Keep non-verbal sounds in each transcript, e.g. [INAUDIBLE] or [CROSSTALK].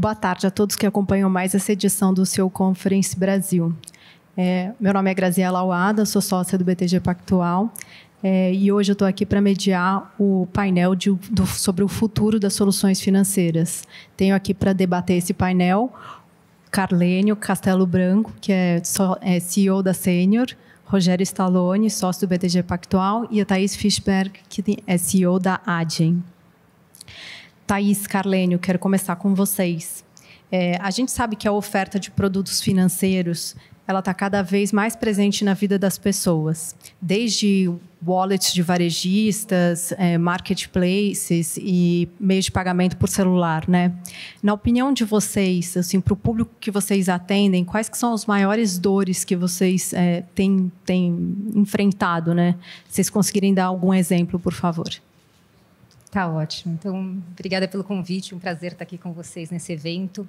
Boa tarde a todos que acompanham mais essa edição do seu Conference Brasil. É, meu nome é Graziela Alada, sou sócia do BTG Pactual é, e hoje eu estou aqui para mediar o painel de, do, sobre o futuro das soluções financeiras. Tenho aqui para debater esse painel Carlênio Castelo Branco, que é, so, é CEO da Sênior, Rogério Stallone, sócio do BTG Pactual, e a Thaís Fischberg, que é CEO da Adyen. Thaís, Carlênio, quero começar com vocês. É, a gente sabe que a oferta de produtos financeiros ela está cada vez mais presente na vida das pessoas, desde wallets de varejistas, é, marketplaces e meios de pagamento por celular, né? Na opinião de vocês, assim, para o público que vocês atendem, quais que são as maiores dores que vocês é, têm, têm enfrentado, né? Se vocês conseguirem dar algum exemplo, por favor. Tá ótimo. Então, obrigada pelo convite. Um prazer estar aqui com vocês nesse evento.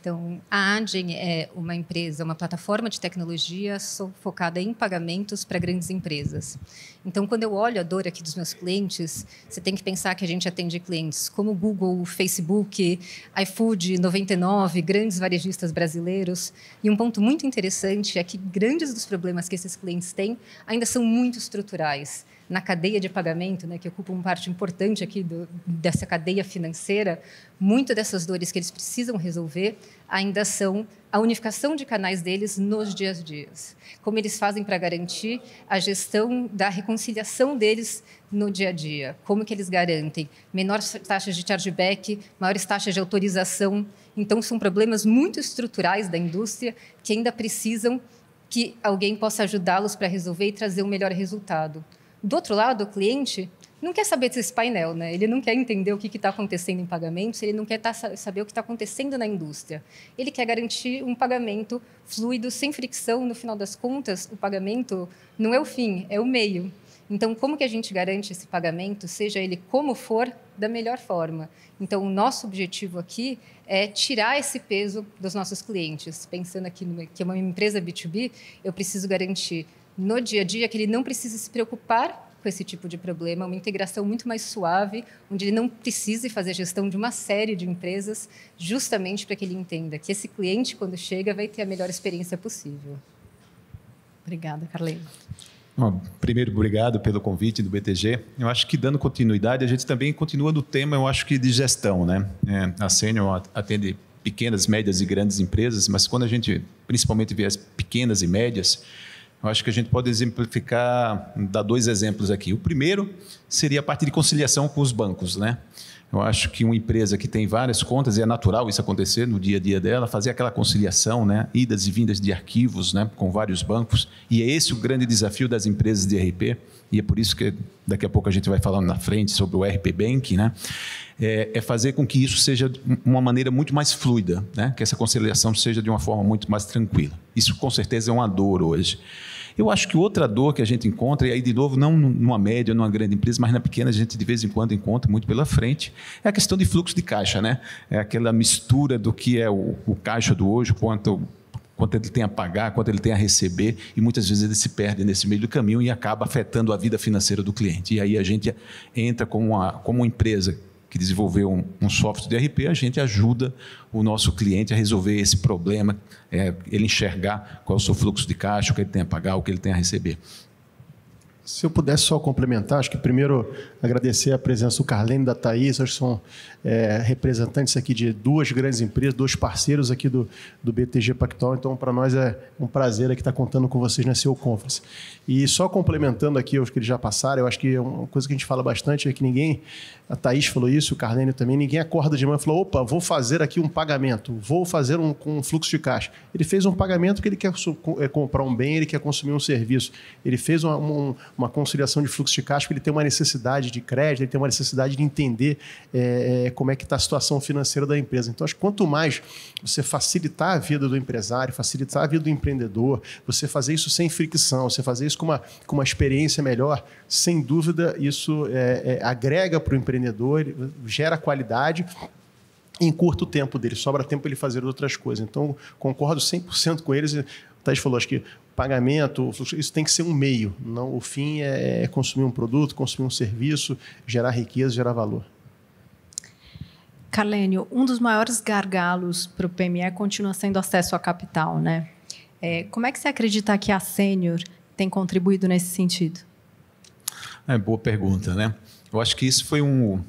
Então, a Adyen é uma empresa, uma plataforma de tecnologia focada em pagamentos para grandes empresas. Então, quando eu olho a dor aqui dos meus clientes, você tem que pensar que a gente atende clientes como Google, Facebook, iFood, 99, grandes varejistas brasileiros. E um ponto muito interessante é que grandes dos problemas que esses clientes têm ainda são muito estruturais na cadeia de pagamento, né, que ocupa uma parte importante aqui do, dessa cadeia financeira, muitas dessas dores que eles precisam resolver ainda são a unificação de canais deles nos dias a dias. Como eles fazem para garantir a gestão da reconciliação deles no dia a dia? Como que eles garantem menores taxas de chargeback, maiores taxas de autorização? Então são problemas muito estruturais da indústria que ainda precisam que alguém possa ajudá-los para resolver e trazer um melhor resultado. Do outro lado, o cliente não quer saber desse painel, né? Ele não quer entender o que está acontecendo em pagamentos, ele não quer tá, saber o que está acontecendo na indústria. Ele quer garantir um pagamento fluido, sem fricção. No final das contas, o pagamento não é o fim, é o meio. Então, como que a gente garante esse pagamento, seja ele como for, da melhor forma? Então, o nosso objetivo aqui é tirar esse peso dos nossos clientes. Pensando aqui que é uma empresa B2B, eu preciso garantir no dia a dia que ele não precisa se preocupar com esse tipo de problema, uma integração muito mais suave, onde ele não precise fazer gestão de uma série de empresas, justamente para que ele entenda que esse cliente, quando chega, vai ter a melhor experiência possível. Obrigada, Carleiro. Bom, primeiro, obrigado pelo convite do BTG. Eu acho que dando continuidade, a gente também continua no tema, eu acho que de gestão, né? É, a Senior atende pequenas, médias e grandes empresas, mas quando a gente principalmente vê as pequenas e médias, eu acho que a gente pode exemplificar, dar dois exemplos aqui. O primeiro seria a parte de conciliação com os bancos, né? Eu acho que uma empresa que tem várias contas, e é natural isso acontecer no dia a dia dela, fazer aquela conciliação, né? idas e vindas de arquivos né? com vários bancos, e é esse o grande desafio das empresas de RP e é por isso que daqui a pouco a gente vai falando na frente sobre o RP Bank, né? É, é, fazer com que isso seja uma maneira muito mais fluida, né? que essa conciliação seja de uma forma muito mais tranquila. Isso com certeza é uma dor hoje. Eu acho que outra dor que a gente encontra, e aí de novo, não numa média, numa grande empresa, mas na pequena a gente de vez em quando encontra muito pela frente, é a questão de fluxo de caixa, né? É aquela mistura do que é o, o caixa do hoje quanto quanto ele tem a pagar, quanto ele tem a receber, e muitas vezes ele se perde nesse meio do caminho e acaba afetando a vida financeira do cliente. E aí a gente entra como uma, como uma empresa que desenvolveu um, um software de RP, a gente ajuda o nosso cliente a resolver esse problema, é, ele enxergar qual é o seu fluxo de caixa, o que ele tem a pagar, o que ele tem a receber. Se eu pudesse só complementar, acho que primeiro agradecer a presença do Carlene da Thaís, acho que são é, representantes aqui de duas grandes empresas, dois parceiros aqui do, do BTG Pactual, então para nós é um prazer aqui estar contando com vocês na CEO Conference. E só complementando aqui os que eles já passaram, eu acho que uma coisa que a gente fala bastante é que ninguém, a Thaís falou isso, o Carlene também, ninguém acorda de manhã e falou, opa, vou fazer aqui um pagamento, vou fazer um, um fluxo de caixa. Ele fez um pagamento que ele quer é, comprar um bem, ele quer consumir um serviço, ele fez um, um uma conciliação de fluxo de caixa, porque ele tem uma necessidade de crédito, ele tem uma necessidade de entender é, é como é que está a situação financeira da empresa. Então, acho que quanto mais você facilitar a vida do empresário, facilitar a vida do empreendedor, você fazer isso sem fricção, você fazer isso com uma, com uma experiência melhor, sem dúvida, isso é, é, agrega para o empreendedor, gera qualidade em curto tempo dele, sobra tempo para ele fazer outras coisas. Então, concordo 100% com eles. O Thais falou, acho que pagamento, isso tem que ser um meio. Não, o fim é, é consumir um produto, consumir um serviço, gerar riqueza, gerar valor. Carlênio, um dos maiores gargalos para o PME continua sendo acesso a capital, né? É, como é que você acredita que a Sênior tem contribuído nesse sentido? É boa pergunta, né? Eu acho que isso foi um,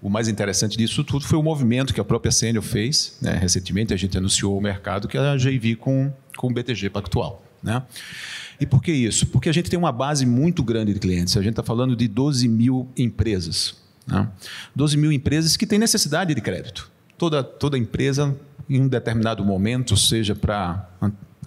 o mais interessante disso tudo foi o movimento que a própria Sênior fez. Né? Recentemente, a gente anunciou o mercado que é a JV com, com o BTG Pactual. Né? E por que isso? Porque a gente tem uma base muito grande de clientes. A gente está falando de 12 mil empresas. Né? 12 mil empresas que têm necessidade de crédito. Toda, toda empresa, em um determinado momento, seja para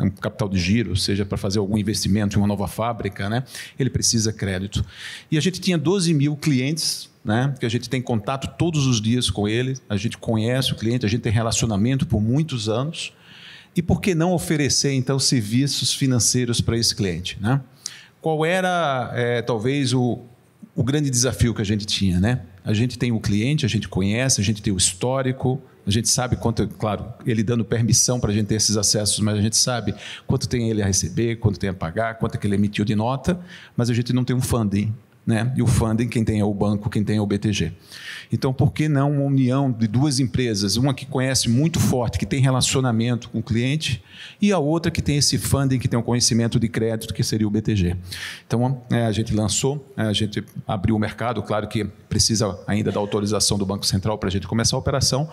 um capital de giro, seja para fazer algum investimento em uma nova fábrica, né? ele precisa crédito. E a gente tinha 12 mil clientes, né? que a gente tem contato todos os dias com ele, a gente conhece o cliente, a gente tem relacionamento por muitos anos. E por que não oferecer, então, serviços financeiros para esse cliente? Né? Qual era, é, talvez, o, o grande desafio que a gente tinha? Né? A gente tem o cliente, a gente conhece, a gente tem o histórico, a gente sabe quanto, claro, ele dando permissão para a gente ter esses acessos, mas a gente sabe quanto tem ele a receber, quanto tem a pagar, quanto é que ele emitiu de nota, mas a gente não tem um funding né? e o funding, quem tem é o banco, quem tem é o BTG. Então, por que não uma união de duas empresas, uma que conhece muito forte, que tem relacionamento com o cliente, e a outra que tem esse funding, que tem um conhecimento de crédito, que seria o BTG. Então, é, a gente lançou, é, a gente abriu o mercado, claro que precisa ainda da autorização do Banco Central para a gente começar a operação,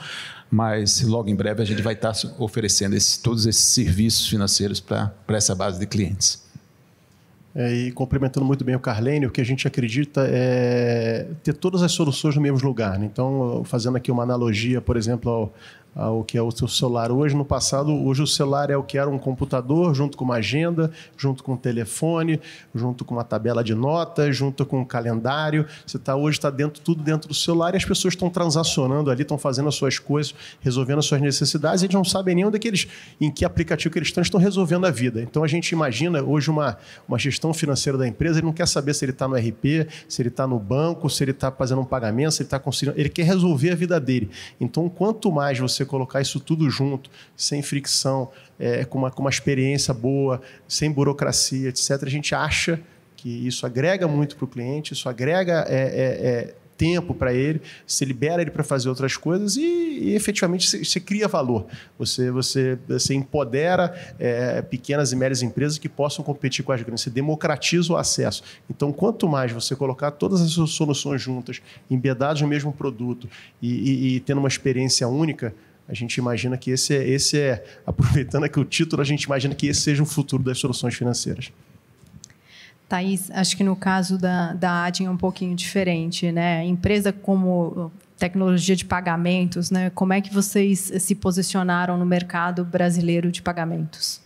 mas logo em breve a gente vai estar tá oferecendo esse, todos esses serviços financeiros para essa base de clientes. É, e complementando muito bem o Carlene, o que a gente acredita é ter todas as soluções no mesmo lugar. Né? Então, fazendo aqui uma analogia, por exemplo, ao, ao ah, que é o seu celular hoje. No passado, hoje o celular é o que era um computador, junto com uma agenda, junto com um telefone, junto com uma tabela de notas, junto com um calendário. Você está hoje está dentro, tudo dentro do celular e as pessoas estão transacionando ali, estão fazendo as suas coisas, resolvendo as suas necessidades, e eles não sabem nem onde é que eles, em que aplicativo que eles estão, estão resolvendo a vida. Então a gente imagina hoje uma, uma gestão financeira da empresa, ele não quer saber se ele está no RP, se ele está no banco, se ele está fazendo um pagamento, se ele está conseguindo. Ele quer resolver a vida dele. Então, quanto mais você colocar isso tudo junto, sem fricção, é, com, uma, com uma experiência boa, sem burocracia, etc., a gente acha que isso agrega muito para o cliente, isso agrega é, é, é tempo para ele, se libera ele para fazer outras coisas e, e efetivamente você cria valor. Você, você, você empodera é, pequenas e médias empresas que possam competir com as grandes. Você democratiza o acesso. Então, quanto mais você colocar todas as suas soluções juntas, embedadas no mesmo produto e, e, e tendo uma experiência única, a gente imagina que esse é, esse é, aproveitando aqui o título, a gente imagina que esse seja o futuro das soluções financeiras. Thaís, acho que no caso da, da ADIN é um pouquinho diferente, né? Empresa como tecnologia de pagamentos, né? Como é que vocês se posicionaram no mercado brasileiro de pagamentos?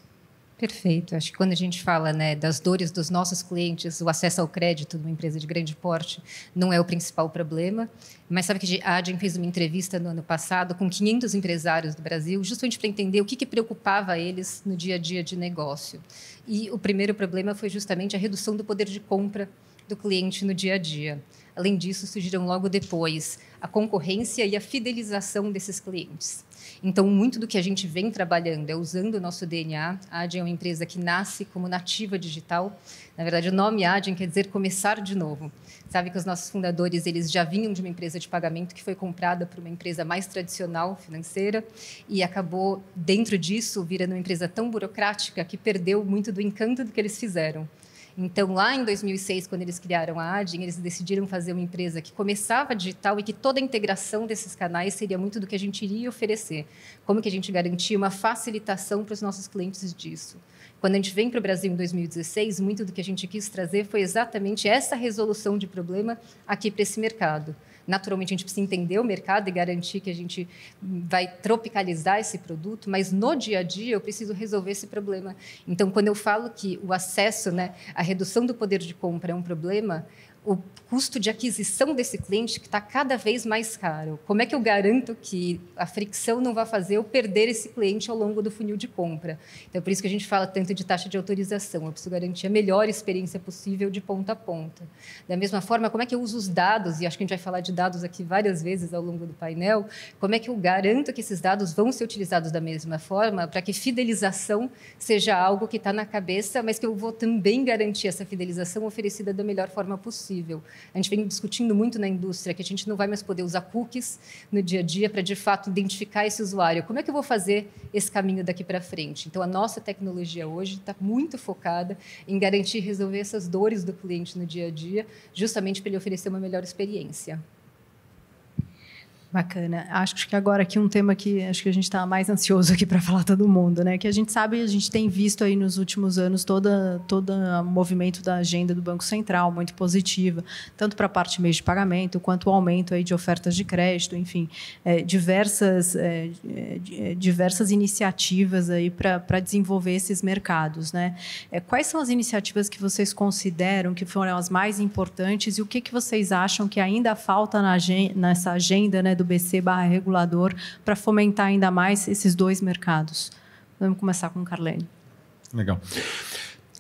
Perfeito. Acho que quando a gente fala né, das dores dos nossos clientes, o acesso ao crédito de uma empresa de grande porte não é o principal problema. Mas sabe que a Adyen fez uma entrevista no ano passado com 500 empresários do Brasil, justamente para entender o que, que preocupava eles no dia a dia de negócio. E o primeiro problema foi justamente a redução do poder de compra do cliente no dia a dia. Além disso, surgiram logo depois a concorrência e a fidelização desses clientes. Então, muito do que a gente vem trabalhando é usando o nosso DNA. A Adyen é uma empresa que nasce como nativa digital. Na verdade, o nome Adyen quer dizer começar de novo. Sabe que os nossos fundadores, eles já vinham de uma empresa de pagamento que foi comprada por uma empresa mais tradicional financeira e acabou, dentro disso, virando uma empresa tão burocrática que perdeu muito do encanto do que eles fizeram. Então, lá em 2006, quando eles criaram a Adin, eles decidiram fazer uma empresa que começava digital e que toda a integração desses canais seria muito do que a gente iria oferecer. Como que a gente garantia uma facilitação para os nossos clientes disso? Quando a gente vem para o Brasil em 2016, muito do que a gente quis trazer foi exatamente essa resolução de problema aqui para esse mercado naturalmente a gente precisa entender o mercado e garantir que a gente vai tropicalizar esse produto, mas no dia a dia eu preciso resolver esse problema. Então, quando eu falo que o acesso, né, a redução do poder de compra é um problema, o custo de aquisição desse cliente que está cada vez mais caro? Como é que eu garanto que a fricção não vai fazer eu perder esse cliente ao longo do funil de compra? Então, é por isso que a gente fala tanto de taxa de autorização. Eu preciso garantir a melhor experiência possível de ponta a ponta. Da mesma forma, como é que eu uso os dados? E acho que a gente vai falar de dados aqui várias vezes ao longo do painel. Como é que eu garanto que esses dados vão ser utilizados da mesma forma para que fidelização seja algo que está na cabeça, mas que eu vou também garantir essa fidelização oferecida da melhor forma possível? A gente vem discutindo muito na indústria que a gente não vai mais poder usar cookies no dia a dia para, de fato, identificar esse usuário. Como é que eu vou fazer esse caminho daqui para frente? Então, a nossa tecnologia hoje está muito focada em garantir resolver essas dores do cliente no dia a dia, justamente para ele oferecer uma melhor experiência. Bacana. Acho que agora aqui um tema que acho que a gente está mais ansioso aqui para [LAUGHS] falar todo mundo, né? Que a gente sabe, a gente tem visto aí nos últimos anos toda todo o movimento da agenda do Banco Central muito positiva, tanto para a parte meio de pagamento quanto o aumento aí de ofertas de crédito, enfim, é, diversas é, é, é diversas iniciativas aí para desenvolver esses mercados, né? É, quais são as iniciativas que vocês consideram que foram as mais importantes e o que que vocês acham que ainda falta na, nessa agenda, né? do BC barra regulador para fomentar ainda mais esses dois mercados. Vamos começar com o Carlene. Legal.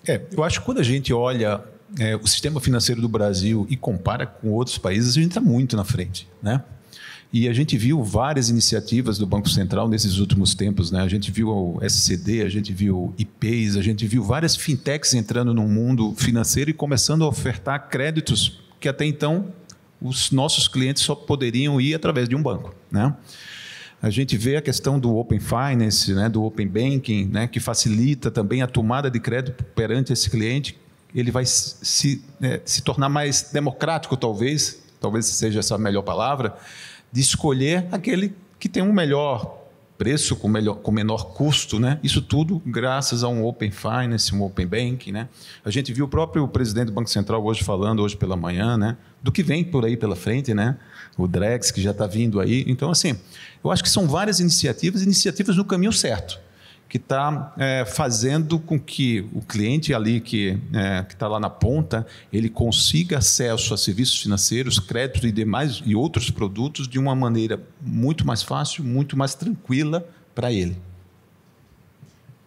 É, eu acho que quando a gente olha é, o sistema financeiro do Brasil e compara com outros países, a gente está muito na frente, né? E a gente viu várias iniciativas do Banco Central nesses últimos tempos, né? A gente viu o SCD, a gente viu IPs, a gente viu várias fintechs entrando no mundo financeiro e começando a ofertar créditos que até então os nossos clientes só poderiam ir através de um banco. Né? A gente vê a questão do Open Finance, né, do Open Banking, né, que facilita também a tomada de crédito perante esse cliente. Ele vai se, né, se tornar mais democrático, talvez, talvez seja essa a melhor palavra, de escolher aquele que tem um melhor preço, com, melhor, com menor custo, né? Isso tudo graças a um Open Finance, um Open Bank, né? A gente viu o próprio presidente do Banco Central hoje falando, hoje pela manhã, né? Do que vem por aí pela frente, né? O Drex, que já está vindo aí. Então, assim, eu acho que são várias iniciativas, iniciativas no caminho certo que está é, fazendo com que o cliente ali que é, está lá na ponta ele consiga acesso a serviços financeiros, créditos e demais e outros produtos de uma maneira muito mais fácil, muito mais tranquila para ele.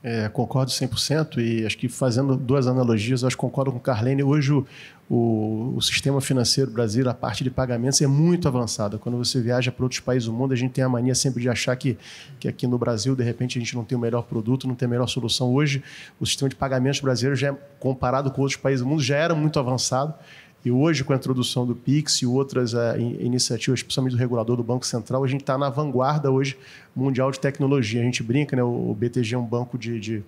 É, concordo 100% e acho que fazendo duas analogias, acho que concordo com Carlene. Hoje o, o, o, sistema financeiro brasileiro, a parte de pagamentos é muito avançada. Quando você viaja para outros países do mundo, a gente tem a mania sempre de achar que, que aqui no Brasil, de repente, a gente não tem o melhor produto, não tem a melhor solução. Hoje, o sistema de pagamentos brasileiro, já é, comparado com outros países do mundo, já era muito avançado. E hoje, com a introdução do PIX e outras uh, iniciativas, principalmente do regulador do Banco Central, a gente está na vanguarda hoje mundial de tecnologia. A gente brinca, né? o BTG é um banco de, de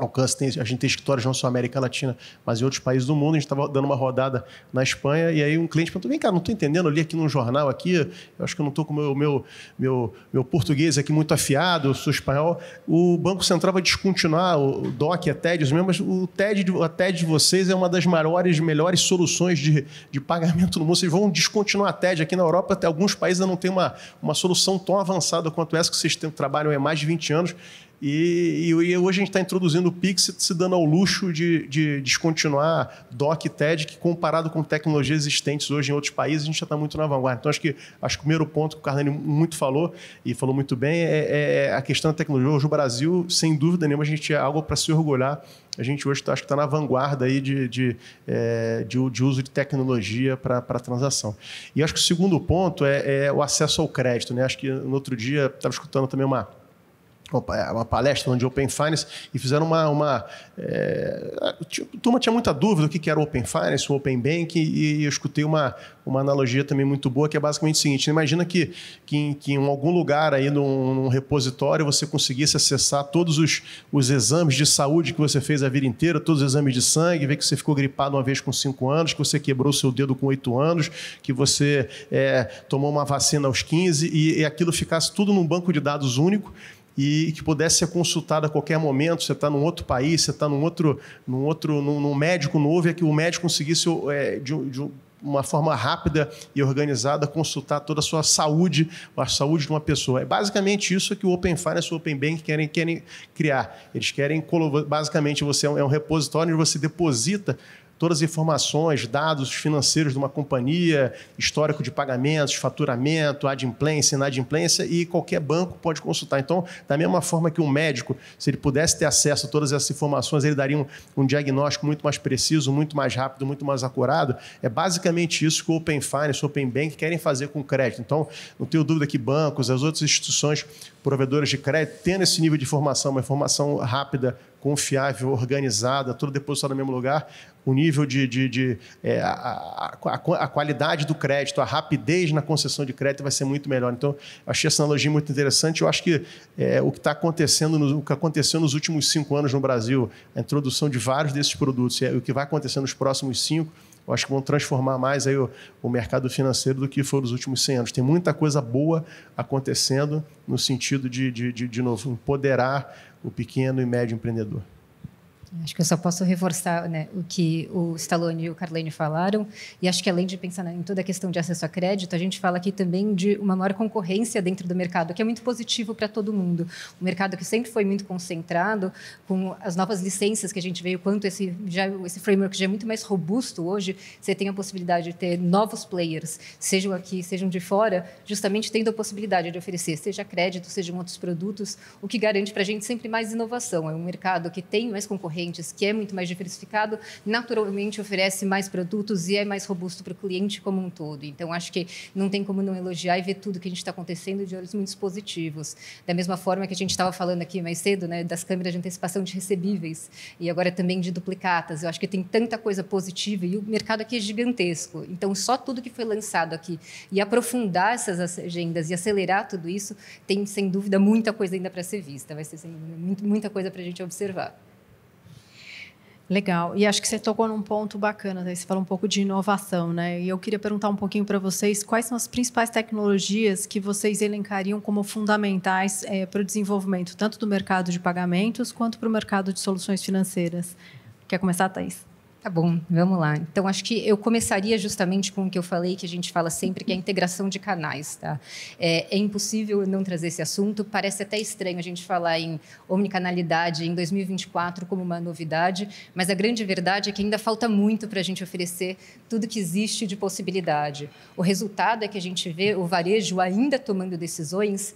alcance. Tem, a gente tem escritórios não só na América Latina, mas em outros países do mundo. A gente estava dando uma rodada na Espanha e aí um cliente perguntou: vem cá, não estou entendendo, eu li aqui num jornal aqui, eu acho que eu não estou com o meu, meu, meu, meu, português aqui muito afiado, eu sou espanhol. O Banco Central vai descontinuar o DOC, a TED, os mesmos, o TED, a TED de vocês é uma das maiores, melhores soluções de, de pagamento no mundo. Vocês vão descontinuar a TED aqui na Europa, até alguns países ainda não tem uma, uma solução tão avançada quanto essa que vocês têm, trabalham há mais de 20 anos e, e, hoje a gente está introduzindo o Pix se dando ao luxo de, de descontinuar DOC e TED, que comparado com tecnologias existentes hoje em outros países, a gente já está muito na vanguarda. Então, acho que, acho que o primeiro ponto que o Carlene muito falou, e falou muito bem, é, é, é a questão da tecnologia. Hoje o Brasil, sem dúvida nenhuma, a gente é algo para se orgulhar a gente hoje tá, acho que está na vanguarda aí de, de, é, de, de, uso de tecnologia para transação. E acho que o segundo ponto é, é, o acesso ao crédito. Né? Acho que no outro dia estava escutando também uma, é uma palestra onde Open Finance e fizeram uma. uma é, a turma tinha muita dúvida o que era o Open Finance, o Open Bank, e, eu escutei uma, uma analogia também muito boa, que é basicamente o seguinte: imagina que, que, que em algum lugar aí num, num, repositório você conseguisse acessar todos os, os exames de saúde que você fez a vida inteira, todos os exames de sangue, ver que você ficou gripado uma vez com 5 anos, que você quebrou seu dedo com 8 anos, que você é, tomou uma vacina aos 15 e, e aquilo ficasse tudo num banco de dados único e que pudesse ser consultado a qualquer momento. Você está num outro país, você está num outro, num outro, num, num médico novo, é que o médico conseguisse é, de, de, uma forma rápida e organizada consultar toda a sua saúde, a saúde de uma pessoa. É basicamente isso que o Open Finance e o Open Bank querem, querem criar. Eles querem, basicamente, você é, é um repositório onde você deposita todas as informações, dados financeiros de uma companhia, histórico de pagamentos, faturamento, adimplência, inadimplência, e qualquer banco pode consultar. Então, da mesma forma que um médico, se ele pudesse ter acesso a todas essas informações, ele daria um, um diagnóstico muito mais preciso, muito mais rápido, muito mais acurado. É basicamente isso que o Open Finance, o Open Bank querem fazer com o crédito. Então, não tenho dúvida que bancos, as outras instituições provedores de crédito, tendo esse nível de informação, uma informação rápida, confiável, organizada, tudo depositado no mesmo lugar, o nível de. de, de é, a, a, a, qualidade do crédito, a rapidez na concessão de crédito vai ser muito melhor. Então, achei essa analogia muito interessante. Eu acho que é, o que está acontecendo, no, o que aconteceu nos últimos cinco anos no Brasil, a introdução de vários desses produtos, e é, o que vai acontecer nos próximos cinco, eu acho que vão transformar mais aí o, o mercado financeiro do que foi nos últimos 100 anos. Tem muita coisa boa acontecendo no sentido de, de, de, de novo, empoderar o pequeno e médio empreendedor. Acho que eu só posso reforçar né, o que o Stallone e o Carlene falaram. E acho que além de pensar em toda a questão de acesso a crédito, a gente fala aqui também de uma maior concorrência dentro do mercado, que é muito positivo para todo mundo. Um mercado que sempre foi muito concentrado, com as novas licenças que a gente veio, quanto esse, já, esse framework já é muito mais robusto hoje, você tem a possibilidade de ter novos players, sejam aqui, sejam de fora, justamente tendo a possibilidade de oferecer, seja crédito, sejam outros produtos, o que garante para a gente sempre mais inovação. É um mercado que tem mais concorrência que é muito mais diversificado, naturalmente oferece mais produtos e é mais robusto para o cliente como um todo. Então, acho que não tem como não elogiar e ver tudo que a gente está acontecendo de olhos muito positivos. Da mesma forma que a gente estava falando aqui mais cedo, né, das câmeras de antecipação de recebíveis e agora também de duplicatas. Eu acho que tem tanta coisa positiva e o mercado aqui é gigantesco. Então, só tudo que foi lançado aqui e aprofundar essas agendas e acelerar tudo isso, tem sem dúvida muita coisa ainda para ser vista, vai ser sem, muita coisa para a gente observar. Legal. E acho que você tocou num ponto bacana, né? você falou um pouco de inovação, né? E eu queria perguntar um pouquinho para vocês quais são as principais tecnologias que vocês elencariam como fundamentais é, eh, para o desenvolvimento tanto do mercado de pagamentos quanto para o mercado de soluções financeiras. Quer começar, Thais? Tá bom, vamos lá. Então, acho que eu começaria justamente com o que eu falei, que a gente fala sempre, que é a integração de canais. Tá? É, é impossível não trazer esse assunto. Parece até estranho a gente falar em omnicanalidade em 2024 como uma novidade, mas a grande verdade é que ainda falta muito para a gente oferecer tudo que existe de possibilidade. O resultado é que a gente vê o varejo ainda tomando decisões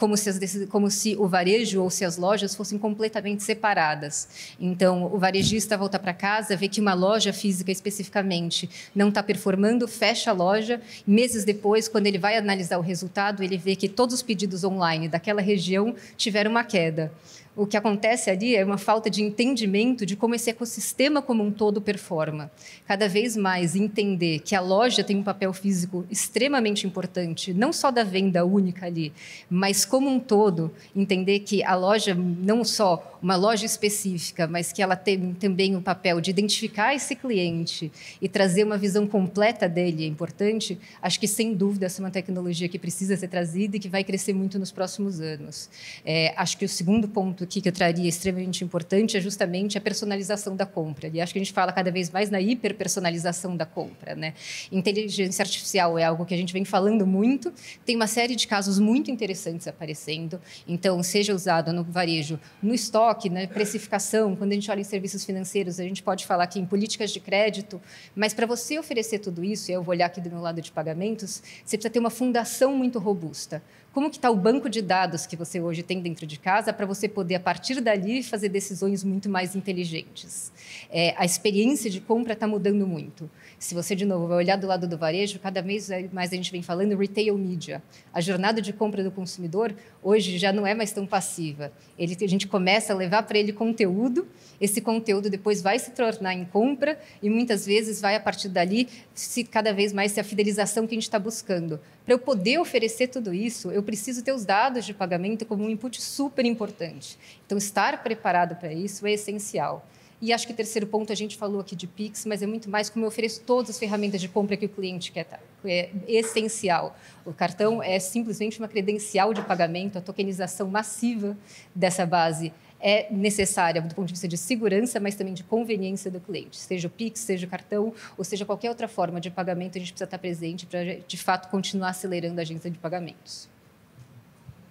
como se, as, como se o varejo ou se as lojas fossem completamente separadas. Então, o varejista volta para casa, vê que uma loja física especificamente não está performando, fecha a loja. Meses depois, quando ele vai analisar o resultado, ele vê que todos os pedidos online daquela região tiveram uma queda o que acontece ali é uma falta de entendimento de como esse ecossistema como um todo performa. Cada vez mais entender que a loja tem um papel físico extremamente importante, não só da venda única ali, mas como um todo, entender que a loja não só uma loja específica, mas que ela tem também o um papel de identificar esse cliente e trazer uma visão completa dele é importante, acho que sem dúvida essa é uma tecnologia que precisa ser trazida e que vai crescer muito nos próximos anos. É, acho que o segundo ponto aqui que eu traria extremamente importante é justamente a personalização da compra. E acho que a gente fala cada vez mais na hiperpersonalização da compra. Né? Inteligência artificial é algo que a gente vem falando muito, tem uma série de casos muito interessantes aparecendo. Então, seja usado no varejo, no estoque, estoque, né? precificação, quando a gente olha em serviços financeiros, a gente pode falar aqui em políticas de crédito, mas para você oferecer tudo isso, e eu vou olhar aqui do meu lado de pagamentos, você precisa ter uma fundação muito robusta. Como que está o banco de dados que você hoje tem dentro de casa para você poder, a partir dali, fazer decisões muito mais inteligentes? É, a experiência de compra está mudando muito. Se você, de novo, vai olhar do lado do varejo, cada vez mais a gente vem falando retail media. A jornada de compra do consumidor hoje já não é mais tão passiva. Ele, a gente começa a levar para ele conteúdo, esse conteúdo depois vai se tornar em compra e muitas vezes vai, a partir dali, se cada vez mais ser a fidelização que a gente está buscando. Para eu poder oferecer tudo isso, eu preciso ter os dados de pagamento como um input super importante. Então, estar preparado para isso é essencial. E acho que terceiro ponto, a gente falou aqui de Pix, mas é muito mais como eu ofereço todas as ferramentas de compra que o cliente quer estar. É essencial. O cartão é simplesmente uma credencial de pagamento, a tokenização massiva dessa base é necessária do ponto de vista de segurança, mas também de conveniência do cliente. Seja o Pix, seja o cartão, ou seja qualquer outra forma de pagamento, a gente precisa estar presente para, de fato, continuar acelerando a agência de pagamentos.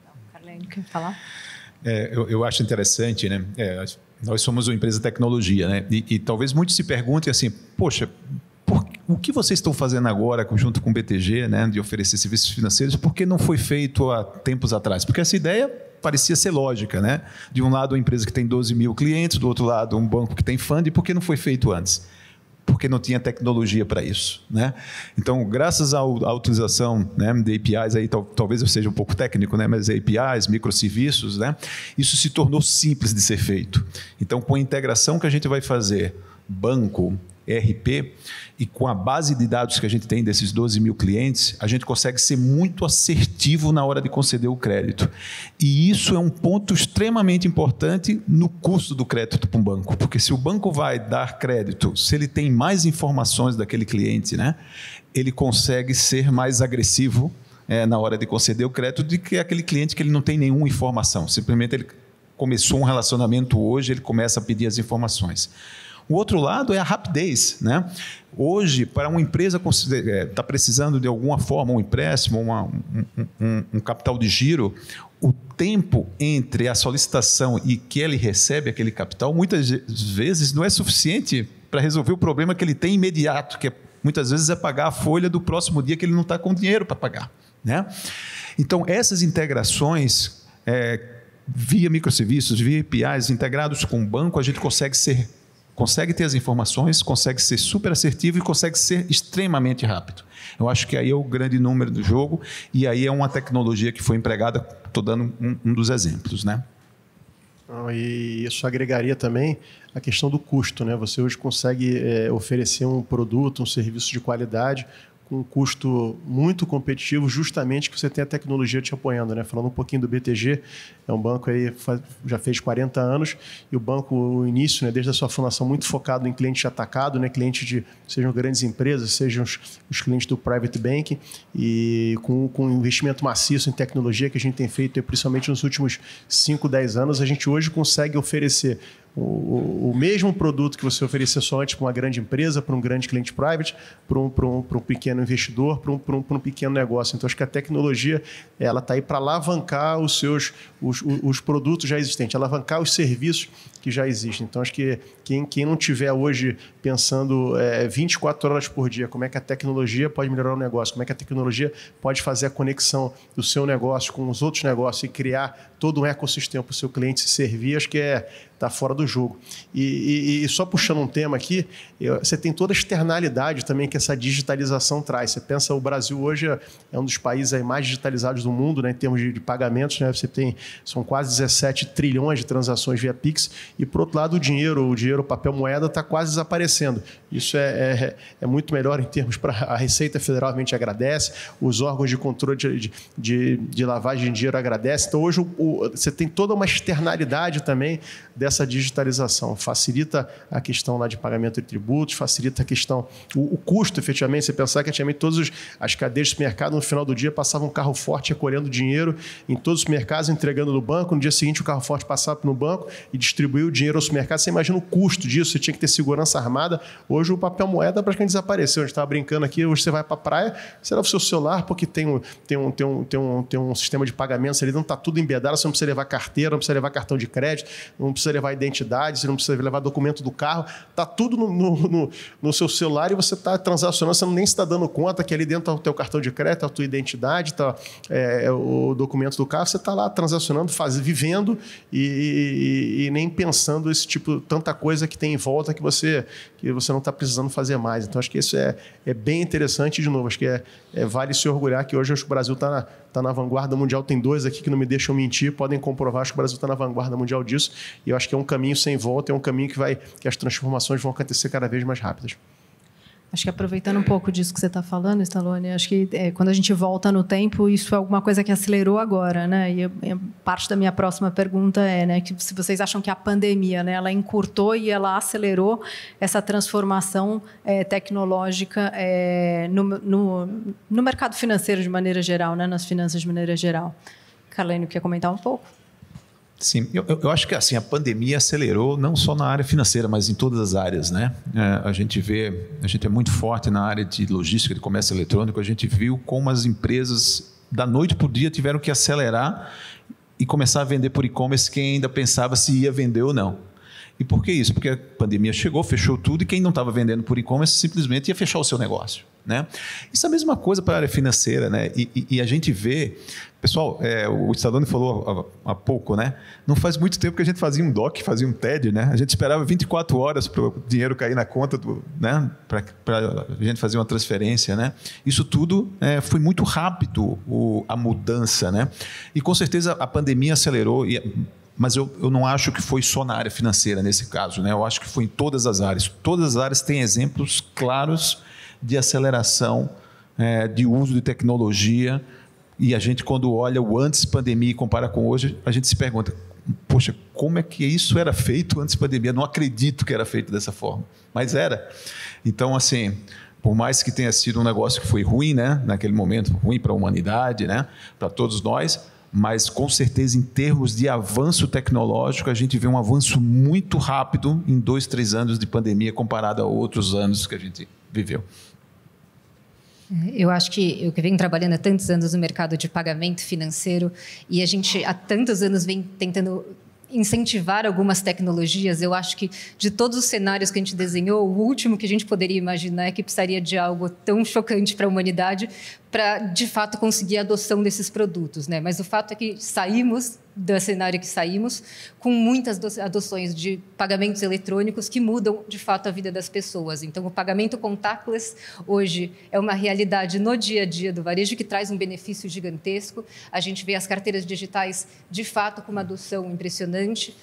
Então, Carlene, quer falar? É, eu, eu, acho interessante, né? É, acho nós somos uma empresa de tecnologia, né? E, e talvez muitos se perguntem assim, poxa, por, o que vocês estão fazendo agora junto com o BTG, né, de oferecer serviços financeiros, por que não foi feito há tempos atrás? Porque essa ideia parecia ser lógica, né? De um lado, uma empresa que tem 12 mil clientes, do outro lado, um banco que tem fundo, e por que não foi feito antes? porque não tinha tecnologia para isso. Né? Então, graças à utilização né, de APIs, aí, tal, talvez eu seja um pouco técnico, né, mas APIs, microserviços, né, isso se tornou simples de ser feito. Então, com a integração que a gente vai fazer, banco, RP, e com a base de dados que a gente tem desses 12 mil clientes, a gente consegue ser muito assertivo na hora de conceder o crédito. E isso é um ponto extremamente importante no custo do crédito para um banco, porque se o banco vai dar crédito, se ele tem mais informações daquele cliente, né, ele consegue ser mais agressivo. É, na hora de conceder o crédito, do que aquele cliente que ele não tem nenhuma informação, simplesmente ele começou um relacionamento hoje, ele começa a pedir as informações. O outro lado é a rapidez. Né? Hoje, para uma empresa que está é, precisando de alguma forma um empréstimo, uma, um, um, um capital de giro, o tempo entre a solicitação e que ele recebe aquele capital, muitas vezes não é suficiente para resolver o problema que ele tem imediato, que é, muitas vezes é pagar a folha do próximo dia que ele não está com dinheiro para pagar. Né? Então, essas integrações é, via microserviços, via APIs integrados com o banco, a gente consegue ser consegue ter as informações, consegue ser super assertivo e consegue ser extremamente rápido. Eu acho que aí é o grande número do jogo e aí é uma tecnologia que foi empregada. Estou dando um, um, dos exemplos, né? Ah, e isso agregaria também a questão do custo, né? Você hoje consegue é, oferecer um produto, um serviço de qualidade com um custo muito competitivo, justamente que você tem a tecnologia te apoiando. Né? Falando um pouquinho do BTG, é um banco aí já fez 40 anos e o banco, o início, né, desde a sua fundação, muito focado em cliente atacado, né, cliente de sejam grandes empresas, sejam os, os clientes do private banking e com, com investimento maciço em tecnologia que a gente tem feito, principalmente nos últimos 5, 10 anos, a gente hoje consegue oferecer o, o mesmo produto que você oferecer só antes para uma grande empresa, para um grande cliente private, para um, para um, para um pequeno investidor, para um, para um, para um pequeno negócio. Então, acho que a tecnologia ela está aí para alavancar os seus os, os, produtos já existentes, alavancar os serviços que já existe. Então, acho que quem, quem não tiver hoje pensando é, 24 horas por dia, como é que a tecnologia pode melhorar o negócio, como é que a tecnologia pode fazer a conexão do seu negócio com os outros negócios e criar todo um ecossistema para o seu cliente se servir, acho que é tá fora do jogo. E, e, e só puxando um tema aqui, eu, você tem toda a externalidade também que essa digitalização traz. Você pensa, o Brasil hoje é um dos países aí mais digitalizados do mundo, né, em termos de, de pagamentos, né? Você tem, são quase 17 trilhões de transações via Pix, e, por outro lado, o dinheiro, o dinheiro, o papel moeda, está quase desaparecendo. Isso é, é, é, é, muito melhor em termos para a Receita Federal realmente agradece, os órgãos de controle de, de, de lavagem de dinheiro agradecem. Então, hoje, o, o, você tem toda uma externalidade também dessa digitalização. Facilita a questão lá de pagamento de tributos, facilita a questão, o, o custo, efetivamente. Você pensar que antigamente todas as cadeias de mercado, no final do dia, passavam um carro forte recolhendo dinheiro em todos os mercados, entregando no banco. No dia seguinte, o carro forte passava no banco e distribuía o dinheiro ao supermercado, você imagina o custo disso, você tinha que ter segurança armada. Hoje o papel moeda praticamente desapareceu. A gente estava brincando aqui, hoje você vai para a praia, você leva o seu celular, porque tem um, tem um, tem um, tem um, tem um sistema de pagamentos ali, não está tudo embedado, você não precisa levar carteira, não precisa levar cartão de crédito, não precisa levar identidade, você não precisa levar documento do carro, está tudo no, no, no, no, seu celular e você está transacionando, você nem está dando conta que ali dentro está o teu cartão de crédito, a tua identidade, está é, é, o documento do carro, você está lá transacionando, faz, vivendo e, e, e nem pensando compensando esse tipo, tanta coisa que tem em volta que você, que você não está precisando fazer mais. Então, acho que isso é, é bem interessante, de novo, acho que é, é vale se orgulhar que hoje acho que o Brasil está na, tá na vanguarda mundial. Tem dois aqui que não me deixam mentir, podem comprovar, acho que o Brasil está na vanguarda mundial disso. E eu acho que é um caminho sem volta, é um caminho que vai que as transformações vão acontecer cada vez mais rápidas. Acho que aproveitando um pouco disso que você está falando, Stallone, acho que é, quando a gente volta no tempo, isso é alguma coisa que acelerou agora, né? E eu, parte da minha próxima pergunta é, né, que se vocês acham que a pandemia, né, ela encurtou e ela acelerou essa transformação é, tecnológica é, no, no, no mercado financeiro de maneira geral, né, nas finanças de maneira geral. Carlene, quer comentar um pouco? Sim, eu, eu, acho que assim a pandemia acelerou não só na área financeira, mas em todas as áreas, né? É, a gente vê, a gente é muito forte na área de logística, de comércio eletrônico. A gente viu como as empresas da noite para o dia tiveram que acelerar e começar a vender por e-commerce quem ainda pensava se ia vender ou não. E por que isso? Porque a pandemia chegou, fechou tudo e quem não estava vendendo por e-commerce simplesmente ia fechar o seu negócio. Né? Isso é a mesma coisa para a área financeira. Né? E, e, e a gente vê Pessoal, é, o Stallone falou há, pouco, né? Não faz muito tempo que a gente fazia um DOC, fazia um TED, né? A gente esperava 24 horas para o dinheiro cair na conta, do, né? Para a gente fazer uma transferência, né? Isso tudo é, foi muito rápido o, a mudança, né? E com certeza a pandemia acelerou e mas eu, eu não acho que foi só na área financeira nesse caso, né? Eu acho que foi em todas as áreas. Todas as áreas têm exemplos claros de aceleração é, de uso de tecnologia e a gente, quando olha o antes pandemia e compara com hoje, a gente se pergunta: poxa, como é que isso era feito antes pandemia? Não acredito que era feito dessa forma, mas era. Então, assim, por mais que tenha sido um negócio que foi ruim, né, naquele momento, ruim para a humanidade, né, para todos nós, mas com certeza em termos de avanço tecnológico, a gente vê um avanço muito rápido em dois, três anos de pandemia comparado a outros anos que a gente viveu. É, eu acho que eu que venho trabalhando há tantos anos no mercado de pagamento financeiro e a gente há tantos anos vem tentando incentivar algumas tecnologias. Eu acho que de todos os cenários que a gente desenhou, o último que a gente poderia imaginar é que precisaria de algo tão chocante para a humanidade para de fato conseguir a adoção desses produtos, né? Mas o fato é que saímos do cenário que saímos com muitas adoções de pagamentos eletrônicos que mudam de fato a vida das pessoas. Então, o pagamento contactless hoje é uma realidade no dia a dia do varejo que traz um benefício gigantesco. A gente vê as carteiras digitais de fato com uma adoção impressionante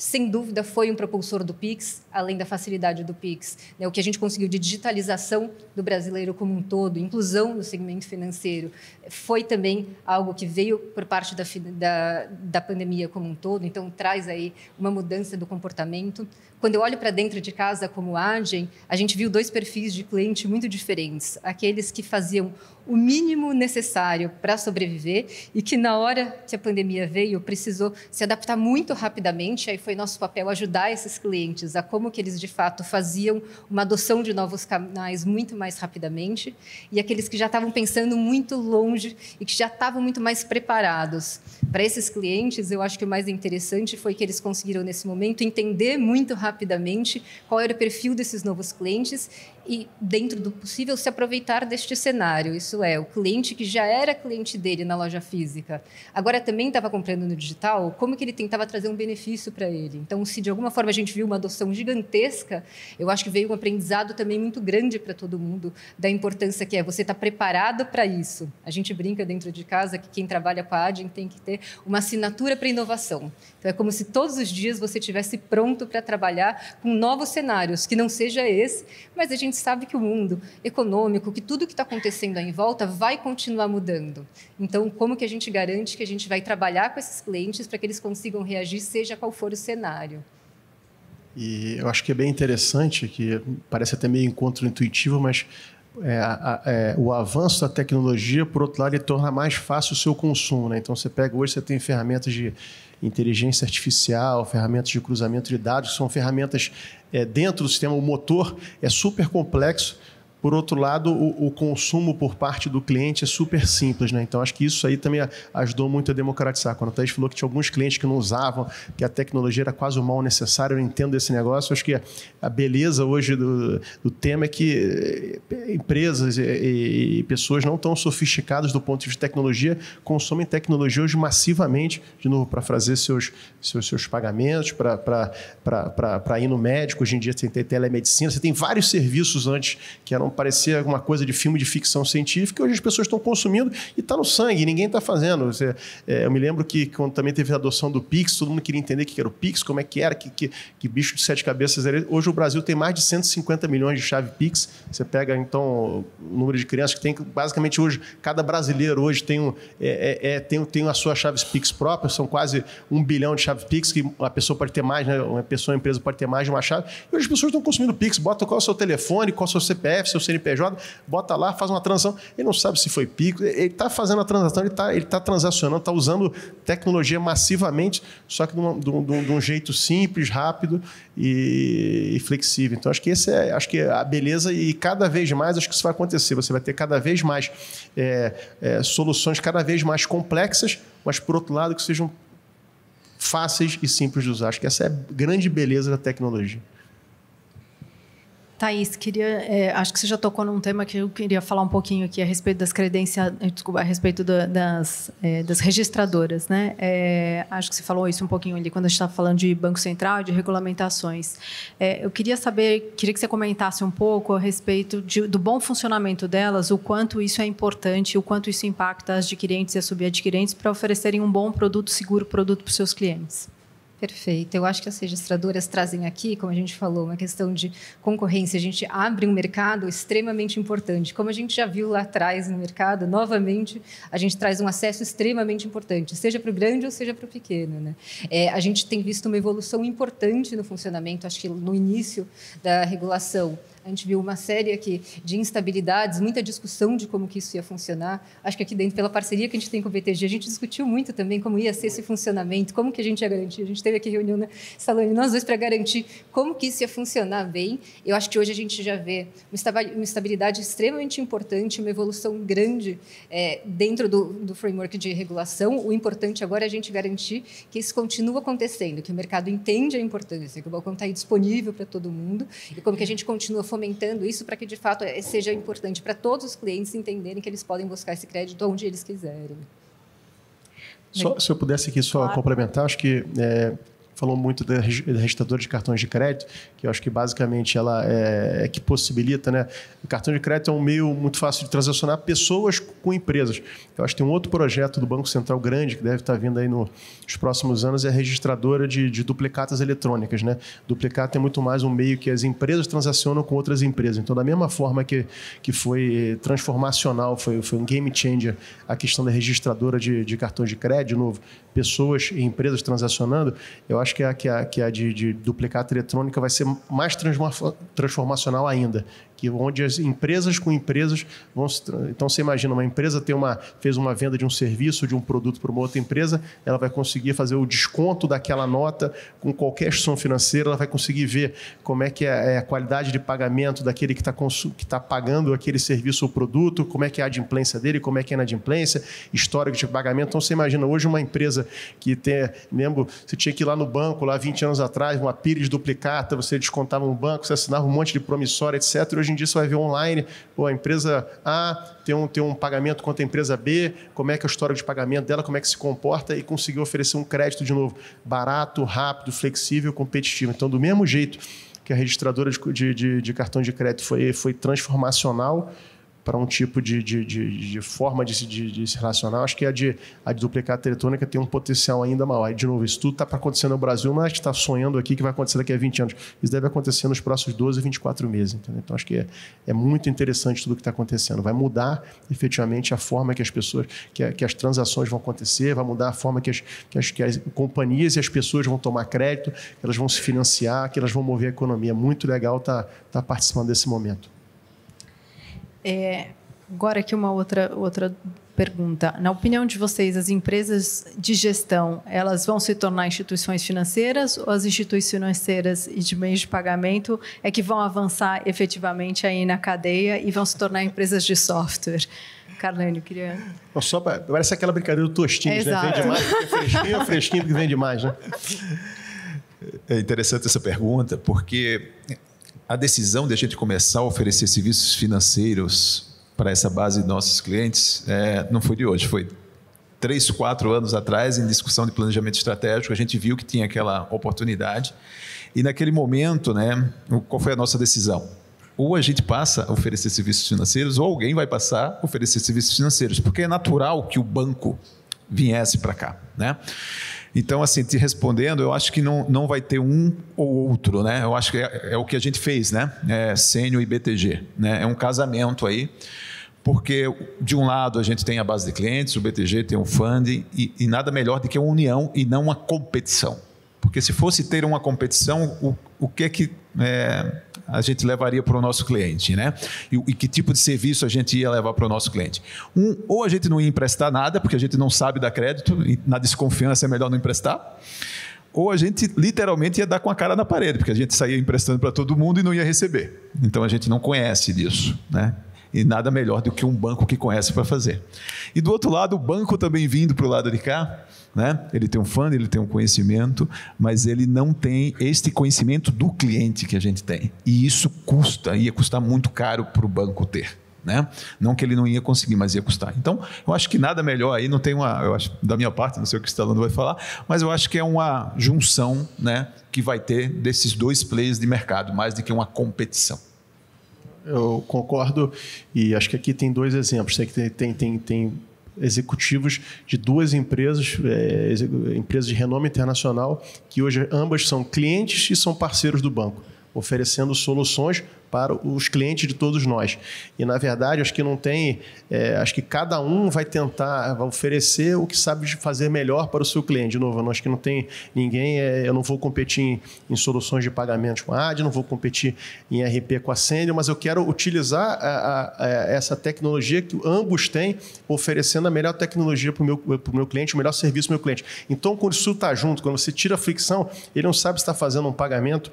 sem dúvida, foi um propulsor do PIX, além da facilidade do PIX. Né? O que a gente conseguiu de digitalização do brasileiro como um todo, inclusão no segmento financeiro, foi também algo que veio por parte da, da, da pandemia como um todo, então traz aí uma mudança do comportamento. Quando eu olho para dentro de casa como agem, a gente viu dois perfis de cliente muito diferentes. Aqueles que faziam o mínimo necessário para sobreviver e que, na hora que a pandemia veio, precisou se adaptar muito rapidamente, aí foi foi nosso papel ajudar esses clientes a como que eles de fato faziam uma adoção de novos canais muito mais rapidamente e aqueles que já estavam pensando muito longe e que já estavam muito mais preparados. Para esses clientes, eu acho que o mais interessante foi que eles conseguiram nesse momento entender muito rapidamente qual era o perfil desses novos clientes e, dentro do possível, se aproveitar deste cenário. Isso é, o cliente que já era cliente dele na loja física, agora também estava comprando no digital, como que ele tentava trazer um benefício para ele? Então, se de alguma forma a gente viu uma adoção gigantesca, eu acho que veio um aprendizado também muito grande para todo mundo da importância que é você estar tá preparado para isso. A gente brinca dentro de casa que quem trabalha com a Adin tem que ter uma assinatura para inovação. Então, é como se todos os dias você tivesse pronto para trabalhar com novos cenários, que não seja esse, mas a gente sabe que o mundo econômico, que tudo que está acontecendo aí em volta vai continuar mudando. Então, como que a gente garante que a gente vai trabalhar com esses clientes para que eles consigam reagir, seja qual for o cenário? E eu acho que é bem interessante, que parece até meio encontro intuitivo, mas é, a, é, o avanço da tecnologia, por outro lado, ele torna mais fácil o seu consumo. Né? Então, você pega hoje, você tem ferramentas de inteligência artificial, ferramentas de cruzamento de dados, são ferramentas é, dentro do sistema, o motor é super complexo por outro lado, o, o, consumo por parte do cliente é super simples, né? Então, acho que isso aí também ajudou muito a democratizar. Quando a Thaís falou que tinha alguns clientes que não usavam, que a tecnologia era quase o mal necessário, eu entendo esse negócio. Acho que a beleza hoje do, do tema é que eh, empresas e, e pessoas não tão sofisticadas do ponto de vista de tecnologia consomem tecnologia hoje massivamente, de novo, para fazer seus, seus, seus pagamentos, para ir no médico. Hoje em dia, você tem telemedicina, você tem vários serviços antes que eram então, parecia alguma coisa de filme de ficção científica, hoje as pessoas estão consumindo e está no sangue, ninguém está fazendo. Você, é, eu me lembro que quando também teve a adoção do Pix, todo mundo queria entender o que era o Pix, como é que era, que, que, que bicho de sete cabeças era. Hoje o Brasil tem mais de 150 milhões de chave Pix. Você pega, então, o número de crianças que tem, basicamente hoje, cada brasileiro hoje tem, um, é, é, é, tem, tem a sua chave Pix própria, são quase um bilhão de chave Pix, que uma pessoa pode ter mais, né? uma pessoa, uma empresa pode ter mais de uma chave. E hoje as pessoas estão consumindo Pix, bota qual é o seu telefone, qual é o seu CPF, seu o CNPJ, bota lá, faz uma transação. Ele não sabe se foi pico, ele está fazendo a transação, ele está ele tá transacionando, está usando tecnologia massivamente, só que de, uma, de, um, de um, jeito simples, rápido e, e, flexível. Então, acho que esse é acho que é a beleza e cada vez mais acho que isso vai acontecer. Você vai ter cada vez mais é, é, soluções cada vez mais complexas, mas por outro lado que sejam fáceis e simples de usar. Acho que essa é a grande beleza da tecnologia. Thaís, queria, é, acho que você já tocou num tema que eu queria falar um pouquinho aqui a respeito das credencias, eh, desculpa, a respeito das, é, das registradoras, né? É, acho que você falou isso um pouquinho ali quando a gente estava falando de Banco Central, de regulamentações. É, eu queria saber, queria que você comentasse um pouco a respeito de, do bom funcionamento delas, o quanto isso é importante, o quanto isso impacta as adquirentes e as subadquirentes para oferecerem um bom produto seguro, produto para os seus clientes. Perfeito. Eu acho que as registradoras trazem aqui, como a gente falou, uma questão de concorrência. A gente abre um mercado extremamente importante. Como a gente já viu lá atrás no mercado, novamente, a gente traz um acesso extremamente importante, seja para o grande ou seja para o pequeno. Né? É, a gente tem visto uma evolução importante no funcionamento, acho que no início da regulação a gente viu uma série aqui de instabilidades, muita discussão de como que isso ia funcionar. Acho que aqui dentro, pela parceria que a gente tem com o BTG, a gente discutiu muito também como ia ser esse funcionamento, como que a gente ia garantir. A gente teve aqui reunião na né? Salone, nós dois, para garantir como que isso ia funcionar bem. Eu acho que hoje a gente já vê uma estabilidade extremamente importante, uma evolução grande é, dentro do, do framework de regulação. O importante agora é a gente garantir que isso continua acontecendo, que o mercado entende a importância, que o balcão está aí disponível para todo mundo e como que a gente continua fomentando isso para que, de fato, é, seja importante para todos os clientes entenderem que eles podem buscar esse crédito onde eles quiserem. Só, se eu pudesse aqui só claro. complementar, acho que é, falou muito da registradora de cartões de crédito, que eu acho que basicamente ela é, é que possibilita, né? O cartão de crédito é um meio muito fácil de transacionar pessoas com empresas. Eu acho que tem um outro projeto do Banco Central grande que deve estar vindo aí no, nos próximos anos, é a registradora de, de duplicatas eletrônicas. Né? Duplicata é muito mais um meio que as empresas transacionam com outras empresas. Então, da mesma forma que, que foi transformacional, foi, foi um game changer a questão da registradora de, de cartões de crédito, de novo, pessoas e empresas transacionando, eu acho que a, que a, que a de, de duplicata eletrônica vai ser mais transformacional ainda que onde as empresas com empresas vão se, então você imagina uma empresa tem uma fez uma venda de um serviço de um produto para uma outra empresa ela vai conseguir fazer o desconto daquela nota com qualquer som financeira ela vai conseguir ver como é que é, é a qualidade de pagamento daquele que está que tá pagando aquele serviço ou produto como é que é a adimplência dele como é que é a inadimplência histórico de pagamento então você imagina hoje uma empresa que tem lembro você tinha que ir lá no banco lá 20 anos atrás uma pires duplicata você descontava no banco você assinava um monte de promissória etc hoje Hoje em dia você vai ver online, pô, a empresa A tem um, tem um pagamento contra a empresa B, como é que é a história de pagamento dela, como é que se comporta e conseguiu oferecer um crédito de novo barato, rápido, flexível, competitivo. Então, do mesmo jeito que a registradora de, de, de cartão de crédito foi, foi transformacional para um tipo de, de, de, de forma de, de, se relacionar. Acho que a de, a de duplicata eletrônica tem um potencial ainda maior. Aí, de novo, isso tudo está para acontecer no Brasil, mas está sonhando aqui que vai acontecer daqui a 20 anos. Isso deve acontecer nos próximos 12, 24 meses. Entendeu? Então, acho que é, é muito interessante tudo o que está acontecendo. Vai mudar, efetivamente, a forma que as pessoas, que, que as transações vão acontecer, vai mudar a forma que as, que, as, que as companhias e as pessoas vão tomar crédito, que elas vão se financiar, que elas vão mover a economia. Muito legal estar tá, tá participando desse momento. É, agora aqui uma outra, outra pergunta. Na opinião de vocês, as empresas de gestão, elas vão se tornar instituições financeiras ou as instituições financeiras e de meios de pagamento é que vão avançar efetivamente aí na cadeia e vão se tornar empresas de software? Carlene, eu queria... Só pra, parece aquela brincadeira do Tostines, né? Exato. né? Vende mais do fresquinho, fresquinho do que vende mais, né? [LAUGHS] É interessante essa pergunta, porque a decisão de a gente começar a oferecer serviços financeiros para essa base de nossos clientes é, não foi de hoje, foi três, quatro anos atrás, em discussão de planejamento estratégico, a gente viu que tinha aquela oportunidade. E naquele momento, né, qual foi a nossa decisão? Ou a gente passa a oferecer serviços financeiros, ou alguém vai passar a oferecer serviços financeiros, porque é natural que o banco viesse para cá. Né? Então, assim, te respondendo, eu acho que não, não vai ter um ou outro, né? Eu acho que é, é o que a gente fez, né? É, Sênio e BTG, né? É um casamento aí, porque de um lado a gente tem a base de clientes, o BTG tem o um funding, e, e nada melhor do que uma união e não uma competição. Porque se fosse ter uma competição, o, o que é que... É, a gente levaria para o nosso cliente, né? E, e, que tipo de serviço a gente ia levar para o nosso cliente? Um, ou a gente não ia emprestar nada, porque a gente não sabe dar crédito, na desconfiança é melhor não emprestar. Ou a gente literalmente ia dar com a cara na parede, porque a gente saía emprestando para todo mundo e não ia receber. Então a gente não conhece disso, né? E nada melhor do que um banco que conhece para fazer. E do outro lado, o banco também vindo para o lado de cá, né? ele tem um fã ele tem um conhecimento, mas ele não tem este conhecimento do cliente que a gente tem. E isso custa, ia custar muito caro para o banco ter. Né? Não que ele não ia conseguir, mas ia custar. Então, eu acho que nada melhor aí, não tem uma, eu acho, da minha parte, não sei o que o Stalando vai falar, mas eu acho que é uma junção, né, que vai ter desses dois players de mercado, mais do que uma competição eu concordo e acho que aqui tem dois exemplos. Sei que tem, tem, tem, tem executivos de duas empresas, é, empresas de renome internacional, que hoje ambas são clientes e são parceiros do banco oferecendo soluções para os clientes de todos nós. E, na verdade, acho que não tem. É, acho que cada um vai tentar vai oferecer o que sabe fazer melhor para o seu cliente. De novo, acho que não tem ninguém. É, eu não vou competir em, em, soluções de pagamentos com a AD, não vou competir em RP com a Sender, mas eu quero utilizar a, a, a, essa tecnologia que ambos têm, oferecendo a melhor tecnologia para o meu, meu cliente, o melhor serviço para o meu cliente. Então, quando isso está junto, quando você tira a fricção, ele não sabe se está fazendo um pagamento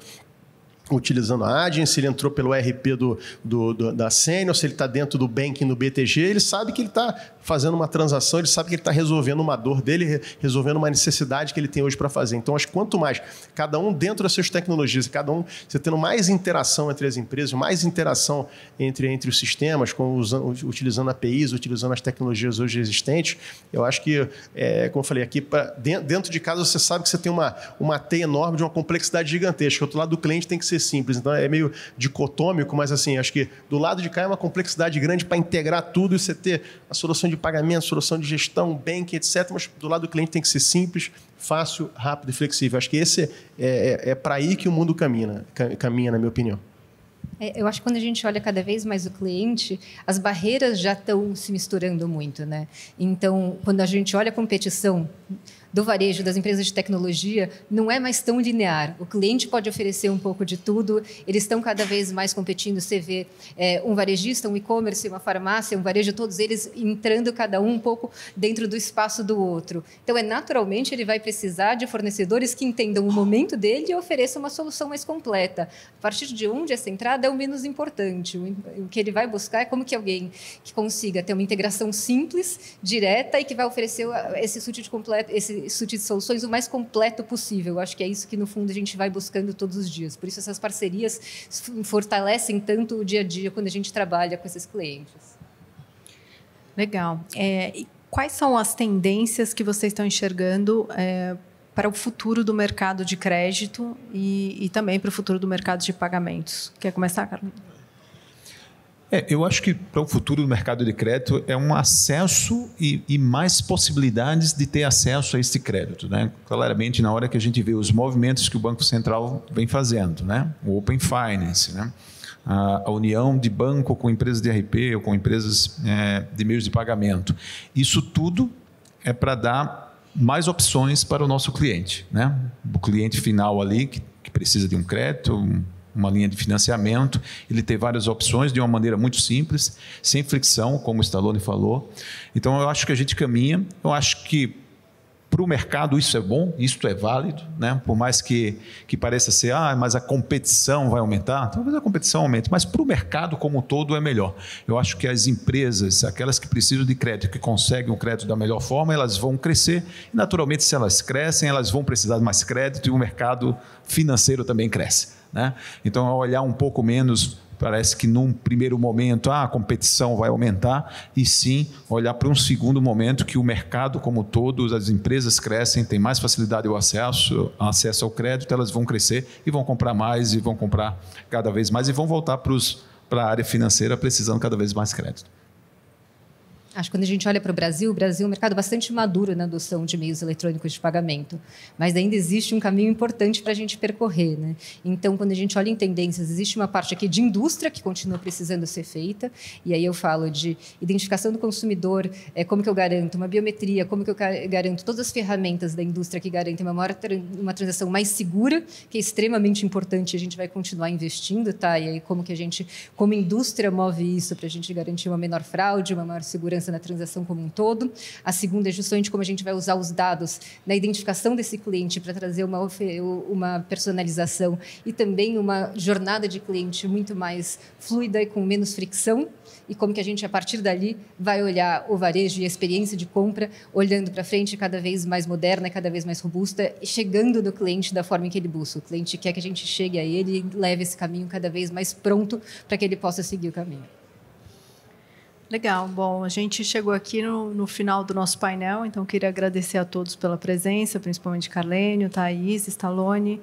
utilizando a agência, ele entrou pelo RP do, do, do da Senior, se ele está dentro do banking no BTG, ele sabe que ele está fazendo uma transação, ele sabe que ele está resolvendo uma dor dele, resolvendo uma necessidade que ele tem hoje para fazer. Então, acho que quanto mais, cada um dentro das suas tecnologias, cada um, você tendo mais interação entre as empresas, mais interação entre, entre os sistemas, com, usando, utilizando APIs, utilizando as tecnologias hoje existentes, eu acho que, é, como eu falei aqui, pra, dentro de casa você sabe que você tem uma, uma teia enorme de uma complexidade gigantesca. O outro lado do cliente tem que ser ser simples. Então é meio dicotômico, mas assim, acho que do lado de cá é uma complexidade grande para integrar tudo e você ter a solução de pagamento, solução de gestão, bank, etc. Mas do lado do cliente tem que ser simples, fácil, rápido e flexível. Acho que esse é, é, é para aí que o mundo caminha, né? caminha, na minha opinião. É, eu acho que quando a gente olha cada vez mais o cliente, as barreiras já estão se misturando muito, né? Então, quando a gente olha a competição do varejo, das empresas de tecnologia, não é mais tão linear. O cliente pode oferecer um pouco de tudo, eles estão cada vez mais competindo. Você vê é, um varejista, um e-commerce, uma farmácia, um varejo, todos eles entrando cada um um pouco dentro do espaço do outro. Então, é naturalmente ele vai precisar de fornecedores que entendam o momento dele e ofereçam uma solução mais completa. A partir de onde essa entrada é o menos importante. O que ele vai buscar é como que alguém que consiga ter uma integração simples, direta e que vai oferecer esse suíte completo, esse suite de soluções o mais completo possível. Eu acho que é isso que, no fundo, a gente vai buscando todos os dias. Por isso, essas parcerias fortalecem tanto o dia a dia quando a gente trabalha com esses clientes. Legal. É, e quais são as tendências que vocês estão enxergando é, para o futuro do mercado de crédito e, e também para o futuro do mercado de pagamentos? Quer começar, Carolina? É, eu acho que para o futuro do mercado de crédito é um acesso e, e, mais possibilidades de ter acesso a esse crédito. Né? Claramente, na hora que a gente vê os movimentos que o Banco Central vem fazendo, né? o Open Finance, né? a, a união de banco com empresas de RP ou com empresas é, de meios de pagamento. Isso tudo é para dar mais opções para o nosso cliente. Né? O cliente final ali, que, que precisa de um crédito, uma linha de financiamento, ele tem várias opções de uma maneira muito simples, sem fricção, como o Stallone falou. Então, eu acho que a gente caminha, eu acho que para o mercado isso é bom, isso é válido, né? por mais que, que pareça ser, ah, mas a competição vai aumentar, talvez a competição aumente, mas para o mercado como um todo é melhor. Eu acho que as empresas, aquelas que precisam de crédito, que conseguem o crédito da melhor forma, elas vão crescer e naturalmente se elas crescem, elas vão precisar de mais crédito e o mercado financeiro também cresce. Né? Então, ao olhar um pouco menos, parece que num primeiro momento ah, a competição vai aumentar, e sim olhar para um segundo momento que o mercado como todo, as empresas crescem, tem mais facilidade o acesso, acesso ao crédito, elas vão crescer e vão comprar mais, e vão comprar cada vez mais, e vão voltar para, os, para a área financeira precisando cada vez mais crédito. Acho que quando a gente olha para o Brasil, o Brasil é um mercado bastante maduro na adoção de meios eletrônicos de pagamento, mas ainda existe um caminho importante para a gente percorrer. Né? Então, quando a gente olha em tendências, existe uma parte aqui de indústria que continua precisando ser feita, e aí eu falo de identificação do consumidor, é, como que eu garanto uma biometria, como que eu garanto todas as ferramentas da indústria que garantem uma, maior, uma transação mais segura, que é extremamente importante, a gente vai continuar investindo, tá? e aí como que a gente, como indústria, move isso para a gente garantir uma menor fraude, uma maior segurança na transação como um todo. A segunda é justamente como a gente vai usar os dados na identificação desse cliente para trazer uma, uma personalização e também uma jornada de cliente muito mais fluida e com menos fricção. E como que a gente, a partir dali, vai olhar o varejo e a experiência de compra, olhando para frente, cada vez mais moderna, cada vez mais robusta, chegando no cliente da forma em que ele busca. O cliente quer que a gente chegue a ele e leve esse caminho cada vez mais pronto para que ele possa seguir o caminho. Legal, bom, a gente chegou aqui no, no, final do nosso painel, então queria agradecer a todos pela presença, principalmente Carlênio, Thaís, Stallone.